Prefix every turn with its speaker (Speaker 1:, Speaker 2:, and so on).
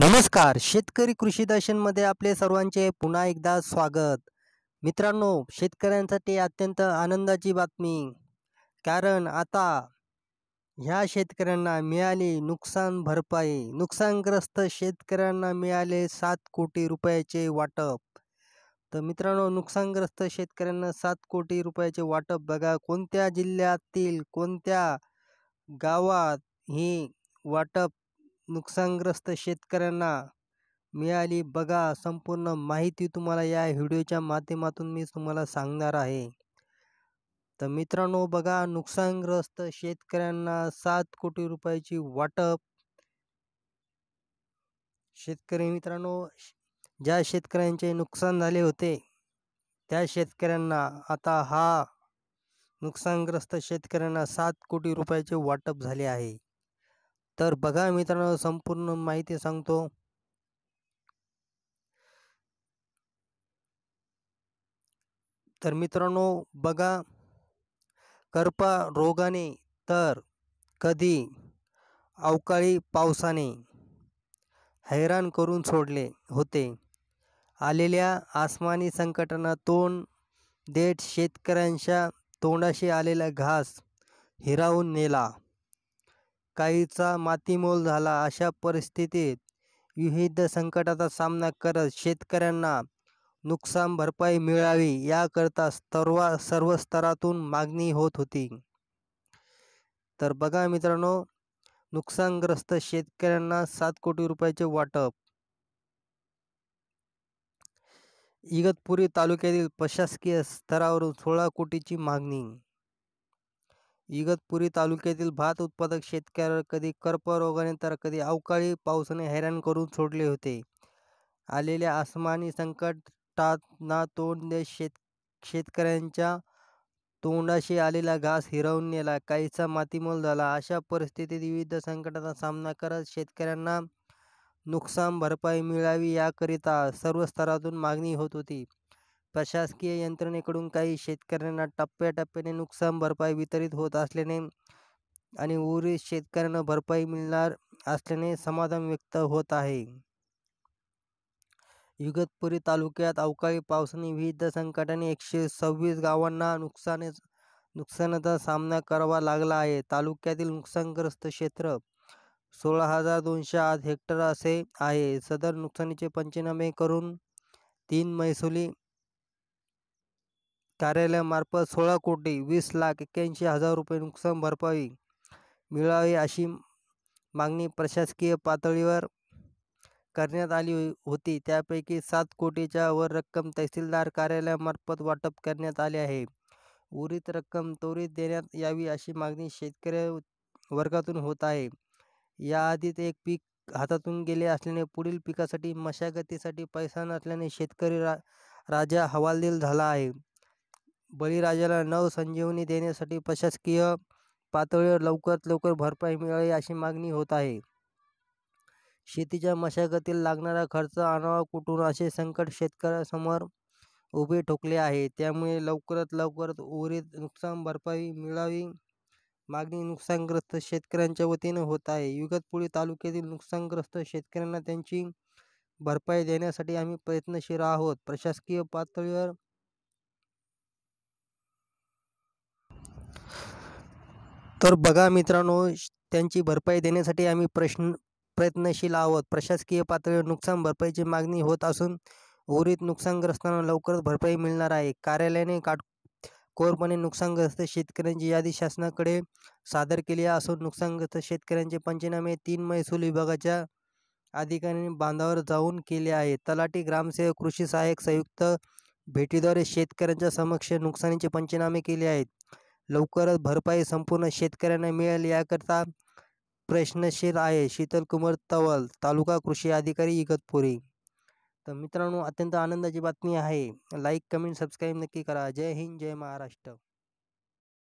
Speaker 1: नमस्कार शेतकरी कृषी दर्शनमध्ये आपले सर्वांचे पुन्हा एकदा स्वागत मित्रांनो शेतकऱ्यांसाठी अत्यंत आनंदाची बातमी कारण आता ह्या शेतकऱ्यांना मिळाली नुकसान भरपाई नुकसानग्रस्त शेतकऱ्यांना मिळाले सात कोटी रुपयाचे वाटप तर मित्रांनो नुकसानग्रस्त शेतकऱ्यांना सात कोटी रुपयाचे वाटप बघा कोणत्या जिल्ह्यातील कोणत्या गावात हे वाटप नुकसानग्रस्त शेतकऱ्यांना मिळाली बघा संपूर्ण माहिती तुम्हाला या व्हिडिओच्या माध्यमातून मी तुम्हाला सांगणार आहे तर मित्रांनो बघा नुकसानग्रस्त शेतकऱ्यांना सात कोटी रुपयाची वाटप शेतकरी मित्रांनो ज्या शेतकऱ्यांचे नुकसान झाले होते त्या शेतकऱ्यांना आता हा नुकसानग्रस्त शेतकऱ्यांना सात कोटी रुपयाचे वाटप झाले आहे तर बघा मित्रांनो संपूर्ण माहिती सांगतो तर मित्रांनो बघा करपा रोगाने तर कधी अवकाळी पावसाने हैराण करून सोडले होते आलेल्या आसमानी संकटांना तोंड देत शेतकऱ्यांच्या तोंडाशी आलेला घास हिरावून नेला काहीचा मातीमोल झाला अशा परिस्थितीत विविध संकटाचा सामना करत शेतकऱ्यांना नुकसान भरपाई मिळावी याकरता सर्व सर्व स्तरातून मागणी होत होती तर बघा मित्रांनो नुकसानग्रस्त शेतकऱ्यांना सात कोटी रुपयाचे वाटप इगतपुरी तालुक्यातील प्रशासकीय स्तरावरून सोळा कोटीची मागणी इगतपुरी तालुक्यातील भात उत्पादक शेतकऱ्यावर कधी कर्परोगाने तर कधी अवकाळी पावसाने हैराण करून सोडले होते आलेल्या आसमानी संकटांना तोंड देत शेत शेतकऱ्यांच्या तोंडाशी आलेला घास हिरवून नेला काहीसा मातीमोल झाला अशा परिस्थितीत विविध संकटाचा सामना करत शेतकऱ्यांना नुकसान भरपाई मिळावी याकरिता सर्व स्तरातून मागणी होत होती प्रशासकीय यंत्रणेकडून काही शेतकऱ्यांना टप्प्याटप्प्याने नुकसान भरपाई वितरित होत असल्याने आणि उरी शेतकऱ्यांना भरपाई मिळणार असल्याने समाधान व्यक्त होत आहे युगतपुरी तालुक्यात अवकाळी पावसाने विविध संकटाने एकशे सव्वीस गावांना नुकसाने नुकसानाचा सामना करावा लागला आहे तालुक्यातील नुकसानग्रस्त क्षेत्र सोळा हजार दोनशे आठ हेक्टर असे आहे सदर नुकसानीचे पंचनामे करून तीन महसुली कार्यालयामार्फत सोळा कोटी वीस लाख एक्क्याऐंशी हजार रुपये नुकसान भरपाई मिळावी अशी मागणी प्रशासकीय पातळीवर करण्यात आली होती त्यापैकी सात कोटीच्या वर रक्कम तहसीलदार कार्यालयामार्फत वाटप करण्यात आले आहे उरित रक्कम त्वरित देण्यात यावी अशी मागणी शेतकरी वर्गातून होत आहे याआधीच एक पीक हातातून गेले असल्याने पुढील पिकासाठी मशागतीसाठी पैसा नसल्याने शेतकरी रा राजा हवालदिल झाला आहे बळीराजाला नव संजीवनी देण्यासाठी प्रशासकीय पातळीवर लवकरात लवकर भरपाई मिळावी अशी मागणी होत आहे शेतीच्या मशागतीला लागणारा खर्च आणावा कुठून असे संकट शेतकऱ्यासमोर उभे ठोकले आहे त्यामुळे लवकरात लवकर उरीत नुकसान भरपाई मिळावी मागणी नुकसानग्रस्त शेतकऱ्यांच्या वतीनं होत आहे युगतपुरी तालुक्यातील नुकसानग्रस्त शेतकऱ्यांना त्यांची भरपाई देण्यासाठी आम्ही प्रयत्नशील आहोत प्रशासकीय पातळीवर तर बघा मित्रांनो त्यांची भरपाई देण्यासाठी आम्ही प्रश्न प्रयत्नशील आहोत प्रशासकीय पातळीवर नुकसान भरपाईची मागणी होत असून उरित नुकसानग्रस्तांना लवकरच भरपाई मिळणार आहे कार्यालयाने काटकोरपणे नुकसानग्रस्त शेतकऱ्यांची यादी शासनाकडे सादर केली असून नुकसानग्रस्त शेतकऱ्यांचे पंचनामे तीन महसूल विभागाच्या अधिकाऱ्यांनी बांधावर जाऊन केले आहे तलाठी ग्रामसेवक कृषी सहाय्यक संयुक्त भेटीद्वारे शेतकऱ्यांच्या समक्ष नुकसानीचे पंचनामे केले आहेत लवकरच भरपाई संपूर्ण शेतकऱ्यांना मिळेल याकरता प्रश्नशील आहे शीतल कुमार तवल तालुका कृषी अधिकारी इगतपुरी तर मित्रांनो अत्यंत आनंदाची बातमी आहे लाईक कमेंट सबस्क्राईब नक्की करा जय हिंद जय महाराष्ट्र